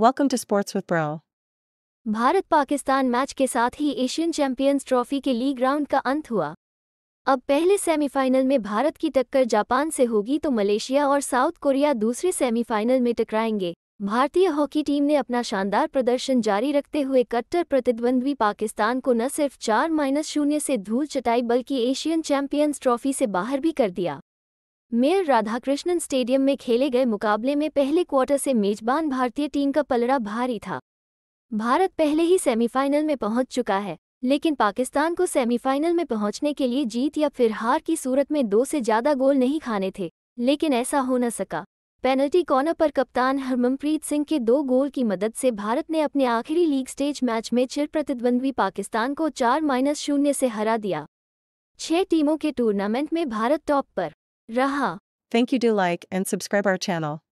Welcome to sports with bro Bharat Pakistan match के साथ ही एशियन चैंपियंस ट्रॉफी के लीग राउंड का अंत हुआ अब पहले सेमीफाइनल में भारत की टक्कर जापान से होगी तो मलेशिया और साउथ कोरिया दूसरे सेमीफाइनल में टकराएंगे भारतीय हॉकी टीम ने अपना शानदार प्रदर्शन जारी रखते हुए कट्टर प्रतिद्वंद्वी पाकिस्तान को न सिर्फ चार माइनस शून्य से धूल चटाई बल्कि एशियन चैंपियंस ट्रॉफी से बाहर भी कर दिया मेयर राधाकृष्णन स्टेडियम में खेले गए मुकाबले में पहले क्वार्टर से मेजबान भारतीय टीम का पलड़ा भारी था भारत पहले ही सेमीफाइनल में पहुंच चुका है लेकिन पाकिस्तान को सेमीफाइनल में पहुंचने के लिए जीत या फिर हार की सूरत में दो से ज़्यादा गोल नहीं खाने थे लेकिन ऐसा हो न सका पेनल्टी कॉर्नर पर कप्तान हरमनप्रीत सिंह के दो गोल की मदद से भारत ने अपने आखिरी लीग स्टेज मैच में चिर प्रतिद्वंद्वी पाकिस्तान को चार माइनस शून्य से हरा दिया छह टीमों के टूर्नामेंट में भारत टॉप पर Raha. Thank you, do like and subscribe our channel.